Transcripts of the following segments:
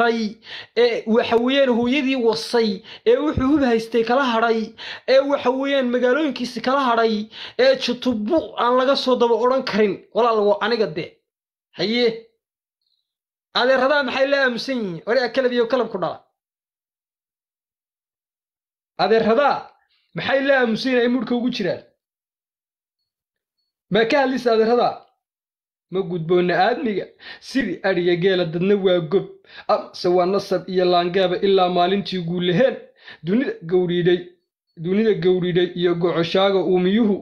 ee waxa weeyaan hooyadii wasay ee wuxuu hub haystay kala hadhay ee waxa weeyaan magaalooyinkiisi kala hadhay ee jutubu aan laga soo daba odhan karin walaal waa aniga de haye adeeradaa maxay la aamusan yihiin oraa kalab iyo kalab ku dhala adeeradaa maxay la aamusan yihin ay murhka ugu jiraan maa ka hadlaysa adeeradaa ma gudboonna aadmiga sidii adhiga geela dadna waa gob amase waa nasab iyo laangaaba ilaa maalintii guulaheen dunida gawridhay dunida gawridhay iyo gocoshaaga uumiyuhu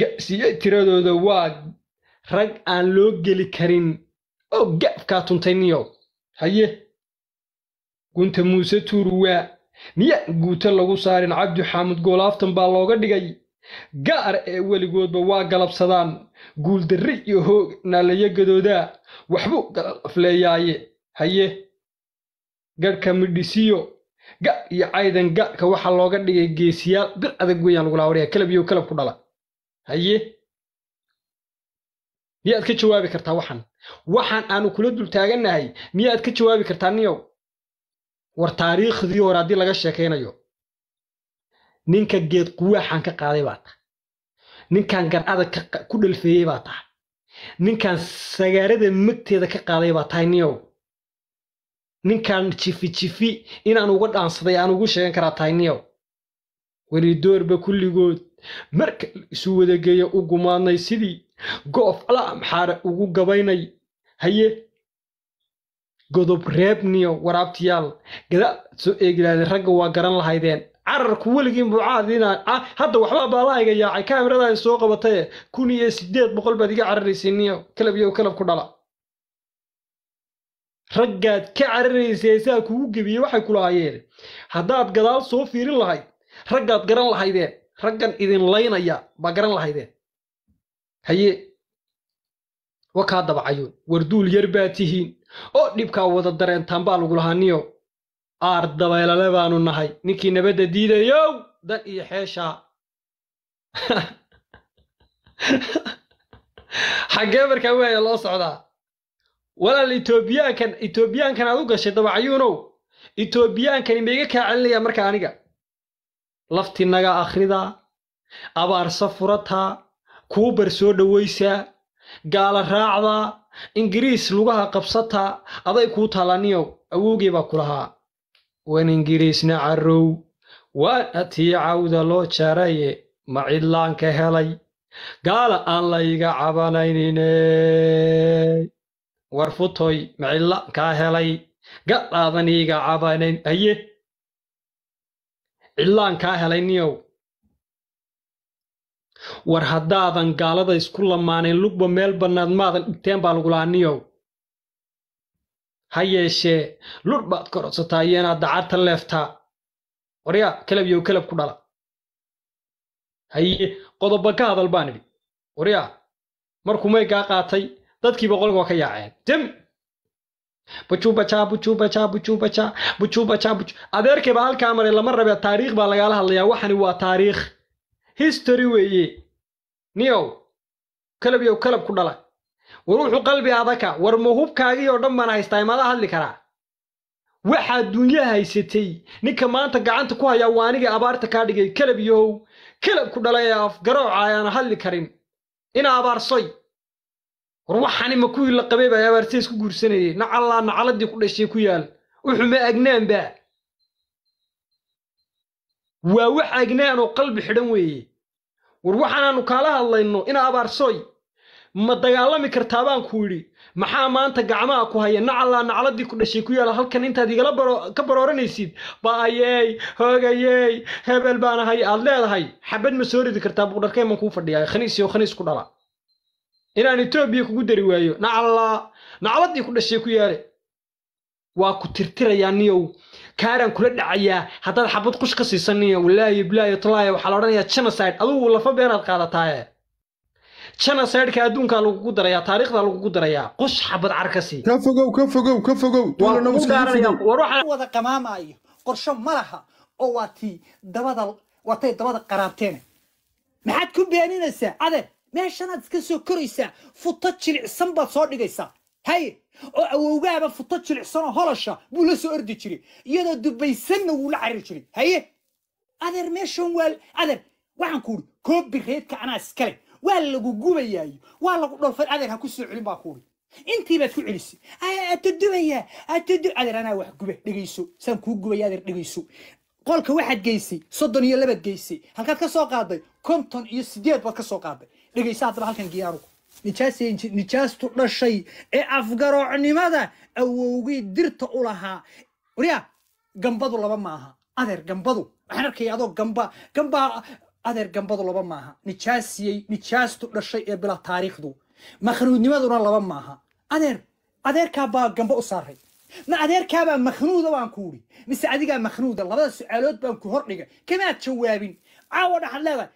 ga'siiyey tiradooda waa rag aan loo geli karin oo gaafkaa tuntay niyow haye gunta muuse tuur waa miyaan guuto lagu saarin cabdi xaamud goolaaftan baa looga dhigay gaar ee weligoodba waa galabsadaan guuldarri iyo hoog gadoodaa waxbu galafleeyaaye haye garhka midhisiyo ga iyo caydan gaarka waxaa looga dhigay geesiyaal bir adag weeyaan lagula hawraya kalab iyo kalab ku dhala haye miyaad ka jawaabi kartaa waxan waxaan aanu kula dul miyaad ka jawaabi kartaa ninyow war taariikhdii hore haddii laga sheekaynayo ninka geed quwaaxaan ka qaaday baa tahay ninkaan garcada ku dhalfeeyey baa tahay ninkan sagaarada magteeda ka qaaday baa tahay niyow ninkan jifi jifi inaan uga dhaansaday aan ugu sheegan karaa tahay niyow welidoorba kulligood marka la isu wadageeyo u gumaadnay sidii goof ala maxaare ugu gabaynay haye godob reeb niyo waraabtayaal gadaad soo eegilaada ragga waa garan lahaydeen cararku weligiin buu caadinaa ah, hadda waxbaa baalahayga yaacay kaamiradaa soo qabataye kun iyo siddeed boqol baad iga cararaysay niyo kalab iyo kalab ku dhala raggaad ka cararaysay saa kugu gebiyey waxay ku lahaayeen haddaad gadaal soo fiirin lahayd raggaad garan lahaydeen raggan idin laynaya baa garan lahaydeen haye wakaa dabacayuun warduul yar baa tihiin oo dhibkaa wada dareentaan baa lagulahaa niyo aar dabaylale baanu nahay ninkii nabadda diidayow dan iyo xeeshaa xaggee markaa waaya loo socdaa walaal etoobiyaankan etoobiyaankan aad u gashay dabacyuunow etoobiyaankani maiga kaa celinaya marka aniga lafti naga akhridaa abaarsa furataa kuu bar soo dhowaysaa gaala raacdaa ingiriis lugaha qabsataa aday kuu taalaniyow awowgii baa kulahaa weningiriisna carrow waan atii cawda loo jaraye ma cidlaan ka helay gaala aan layga cabanaynine war futoy ma cidlaan kaa helay gadhaadan iiga cabanayn haye cidlaan kaa helay niyow war haddaadan gaalada isku lamaanayn lugba meel bannaad maadan dhigteen baa lagulaaniyow ha yeeshee lur baad korocsataa iyo inaad dacarta leeftaa waryaa kalabyow kalab ku dhala haye qodoba ka hadal baan idhi waryaa markuu maygaa qaatay dadkiiba boqolka waa ka yaaceen jam bujubaja bujubaja bujubaja adeerkay baa halkaa maray lama rabe taariikh baa lagaala hadlayaa waxani waa taariikh history weeye niyow kalabyow kalab ku dhala war wuxuu qalbigaada ka war mahubkaagii oo dhan baan haystaa imada hadli karaa waxaa duunyo haysatay ninka maanta gacanta ku hayaa waa anigii abaarta kaa dhigay kelab yahow kelabku dhalay ee afgarooca ayaana hadli karin ina abaarsoy war waxani ma kuwii la qabay ba abaartay isku guursanayay nacallaa nacaladii ku dhashay ku yaal uxuma agnaanbaa waa wax agnaan oo qalbi xidhan weeye war waxaanaanu kaala hadlayno ina abaarsoy ma dagaalami kartaabaan ku idhi maxaa maanta gacmaha ku haya nacallaa nacladii ku dhashay ku yaala halkan intaad igala ka barooranaysid baayey hoogayey hebel baan ahay aad leedahay xabad ma soo ridi kartaa buudharkay man kuu fadhiyaa khaniisiyo khaniis ku dhala inaan etoobiya kugu dari waayo nacallaa nacladii ku dhashay ku yaale waa ku tirtirayaa niyow kaaran kula dhacayaa haddaad xabad qush ka siisan niyo walaahi bilaahi tolaahi waxaa la odhanayaa genocide adugu lafa beenaad qaadataaye janasaydhka adduunkaa lagugu darayaa taariikhdaa lagugu darayaa qosh xabad car ka fogow ka fogow ka fogow wada qamaamaayo qorsho ma laha oo waa tii dabada waatay dabada qaraabteen maxaad ku beeninaysaa ade meeshanaad iska soo koraysaa futo jilicsan baad soo dhigaysaa haye oo awowgaaba futo jilicsanoo holasha buu la soo ordi jiray iyadoo dubaysanna wuu la cariri jiray haye adeer meeshan waa adeer waxaan ku uri koob bireedka anaa iskale waa lagu gubayaayo waa lagu dhoofan adeer ha ku soo celin baa kuuri intii ku celisay atadubaya atadu adeer anaa wax gube dhegeyso saan kuu gubaya adeer dhegeyso qolka waxaad geysay soddon iyo labaad geysay halkaad ka soo qaaday konton iyo sideed baad ka soo qaaday dhegeysa haddaba halkan giya nijaastu dhashay ee afgaroocnimada awowgii dirta u lahaa waryaa gambadu laba maaha adeer gambadu waxaan arkaya adoo gamba gamba adeer gambadu laba maaha nijaasiyey nijaastu dhashay ee bila taariikhdu makhnuudnimaduna laba maaha adeer adeerkaa baa gambo u saaray ma adeerkaabaa makhnuuda baan ku udhi mise adigaa makhnuuda labada su-aalood baan ku hor hordhigay kamaad jawaabin caawa dhaxad leedahay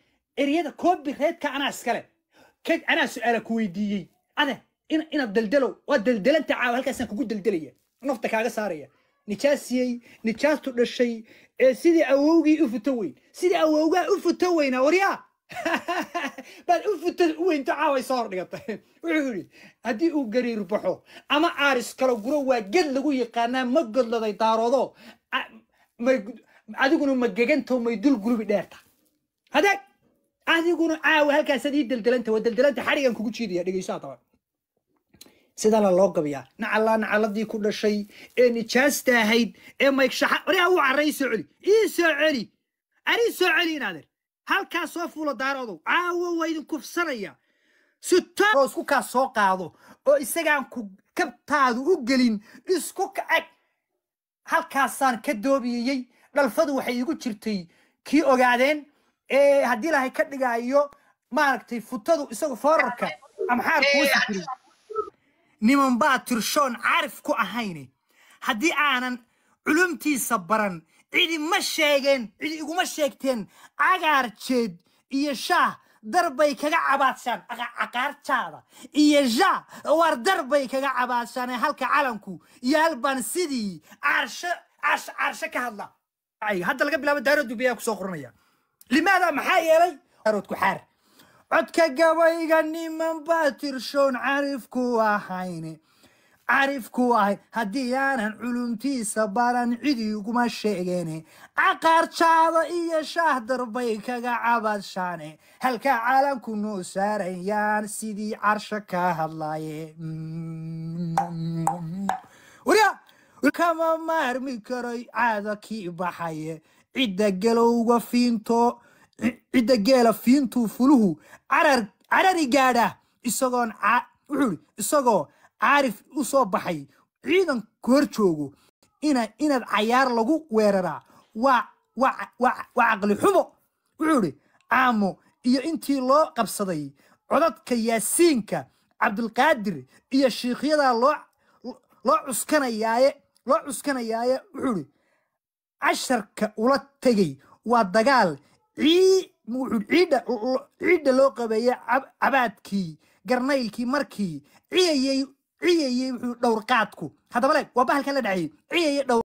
eryada koobi reedka anaa iskale anaa su-aala ku weydiiyey ade inaad daldalow waa daldalantaa caawa halkaasaan kugu deldelaya nafta kaaga saaraya nijaasiyey nijaastu dhashay ee sidii awowgii u futo weyn sidii awowgaa u futo weyna waryaa baad u futo weynto caaway soo hordhigata wuxuu yidhi haddii uu gariir baxo ama caaris kalo guro waa ged lagu yaqaanaa ma godladay daaroodo adiguna ma geganto may dul gurubi dheerta hadeeg adiguna caawa halkaas ad ii deldelanta waa deldelanta xadhigan kugu jiidaya dhegeyso haddaba sida sidana loo gabiyaa nacalaa nacaladii ku dhashay ee nijaasta ahayd ee maygshaxa oraa u carray soo celi ii soo celi ari soo celi inaadeer halkaa soo fuula daaroodow caawo waa idin kufsanaya sito isku kaa soo qaado oo isagaan ku kabtaadu u gelin isku kacag halkaasaan ka doobiyeyey dhalfadu waxay igu jirtay kii ogaadeen ee haddii lahay ka dhigaayo maaragtay futadu isagu foorarka amxaar kuusikri niman baa tirshoon caarif ku ahayne haddii aanan culumtiisa baran cidima sheegeen cidi iguma sheegteen cagaar jeed iyo shaah darbay kaga cabaadshaan caqaarjaada iyo shaah waar darbay kaga cabaadshaane halka calanku yaalbaan sidii caarsho caarsho caarsho ka hadla hadda laga bilaabo daaroodu dubiyaa kusoo qoranaya limaada maxaa yeelay daarood xaar codka gabayga niman baa tirshoon carifku ahayn carifku ahay haddii aanan culumtiisa baran cidiguma iguma sheegeen caqaar jaado iyo shaah darbay kaga cabadshaane halka caalamku noo saarayaan sidii carsha ka hadlaaye kama maarmi karay caado kii baxaye cidda galowga fiinto cidda geela fiintuu fuluhu carari gaadha isagoonuxuui isagoo caarif u soo baxay ciidan koor joogo inaad cayaar lagu weeraraa waa caqli xumo wuxuu idhi aamo iyo intii loo qabsaday codadka yaasiinka cabdilqaadir iyo shiikhyada loo cuskanayaaye loo cuskanayaaye wuxuu idhi casharka ula tegey waa dagaal cii ciidha loo qabeeye cabaadkii garnaylkii markii ciyayey ciyayey wuxuu dhowrqaadku haddaba leeg waa bahalka la dhacayey ciyayey dhowr